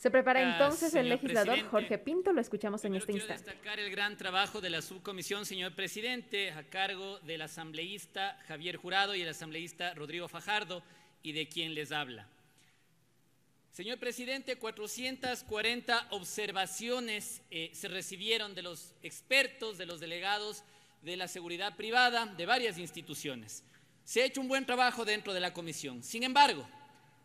Se prepara ah, entonces el legislador Jorge Pinto, lo escuchamos en este quiero destacar el gran trabajo de la subcomisión, señor presidente, a cargo del asambleísta Javier Jurado y el asambleísta Rodrigo Fajardo y de quien les habla. Señor presidente, 440 observaciones eh, se recibieron de los expertos, de los delegados de la seguridad privada, de varias instituciones. Se ha hecho un buen trabajo dentro de la comisión. Sin embargo,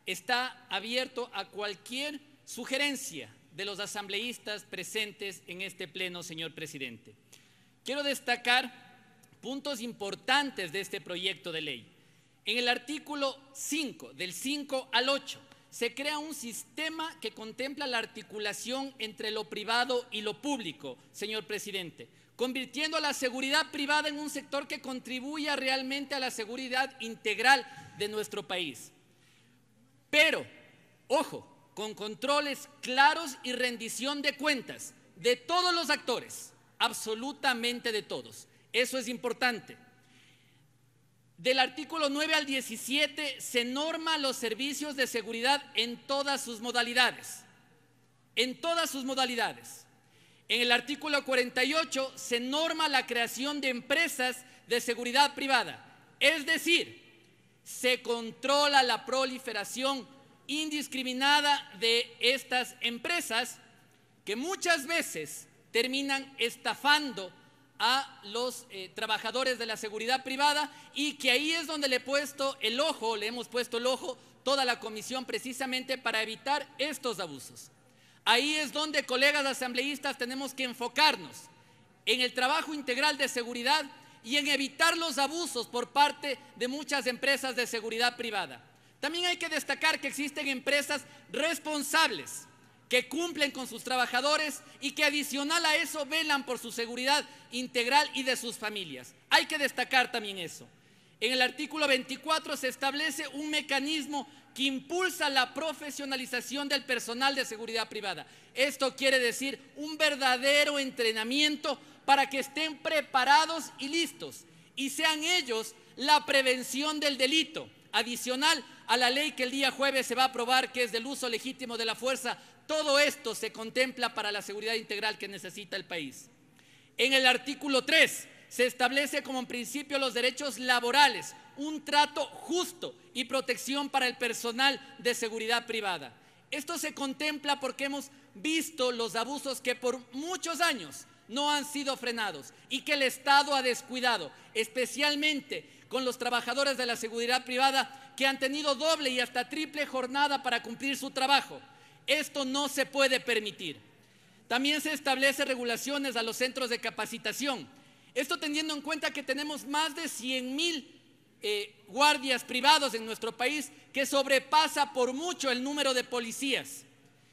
está abierto a cualquier Sugerencia de los asambleístas presentes en este pleno, señor presidente. Quiero destacar puntos importantes de este proyecto de ley. En el artículo 5, del 5 al 8, se crea un sistema que contempla la articulación entre lo privado y lo público, señor presidente, convirtiendo la seguridad privada en un sector que contribuya realmente a la seguridad integral de nuestro país. Pero, ojo, con controles claros y rendición de cuentas de todos los actores, absolutamente de todos. Eso es importante. Del artículo 9 al 17 se norma los servicios de seguridad en todas sus modalidades. En todas sus modalidades. En el artículo 48 se norma la creación de empresas de seguridad privada. Es decir, se controla la proliferación indiscriminada de estas empresas que muchas veces terminan estafando a los eh, trabajadores de la seguridad privada y que ahí es donde le he puesto el ojo, le hemos puesto el ojo toda la comisión precisamente para evitar estos abusos. Ahí es donde, colegas asambleístas, tenemos que enfocarnos en el trabajo integral de seguridad y en evitar los abusos por parte de muchas empresas de seguridad privada. También hay que destacar que existen empresas responsables que cumplen con sus trabajadores y que adicional a eso velan por su seguridad integral y de sus familias. Hay que destacar también eso. En el artículo 24 se establece un mecanismo que impulsa la profesionalización del personal de seguridad privada. Esto quiere decir un verdadero entrenamiento para que estén preparados y listos y sean ellos la prevención del delito. Adicional, a la ley que el día jueves se va a aprobar, que es del uso legítimo de la fuerza. Todo esto se contempla para la seguridad integral que necesita el país. En el artículo 3 se establece como principio los derechos laborales, un trato justo y protección para el personal de seguridad privada. Esto se contempla porque hemos visto los abusos que por muchos años no han sido frenados y que el Estado ha descuidado, especialmente con los trabajadores de la seguridad privada que han tenido doble y hasta triple jornada para cumplir su trabajo. Esto no se puede permitir. También se establecen regulaciones a los centros de capacitación. Esto teniendo en cuenta que tenemos más de 100 mil eh, guardias privados en nuestro país que sobrepasa por mucho el número de policías.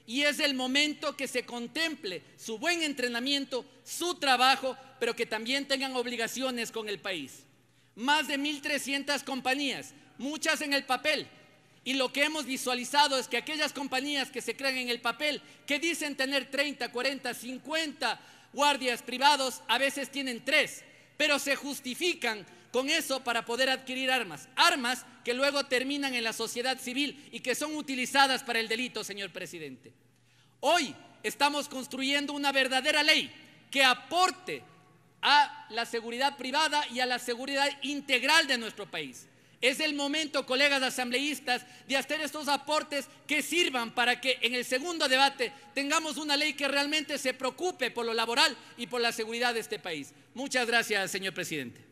Y es el momento que se contemple su buen entrenamiento, su trabajo, pero que también tengan obligaciones con el país. Más de 1.300 compañías, muchas en el papel. Y lo que hemos visualizado es que aquellas compañías que se crean en el papel, que dicen tener 30, 40, 50 guardias privados, a veces tienen tres, pero se justifican con eso para poder adquirir armas. Armas que luego terminan en la sociedad civil y que son utilizadas para el delito, señor presidente. Hoy estamos construyendo una verdadera ley que aporte a la seguridad privada y a la seguridad integral de nuestro país. Es el momento, colegas asambleístas, de hacer estos aportes que sirvan para que en el segundo debate tengamos una ley que realmente se preocupe por lo laboral y por la seguridad de este país. Muchas gracias, señor presidente.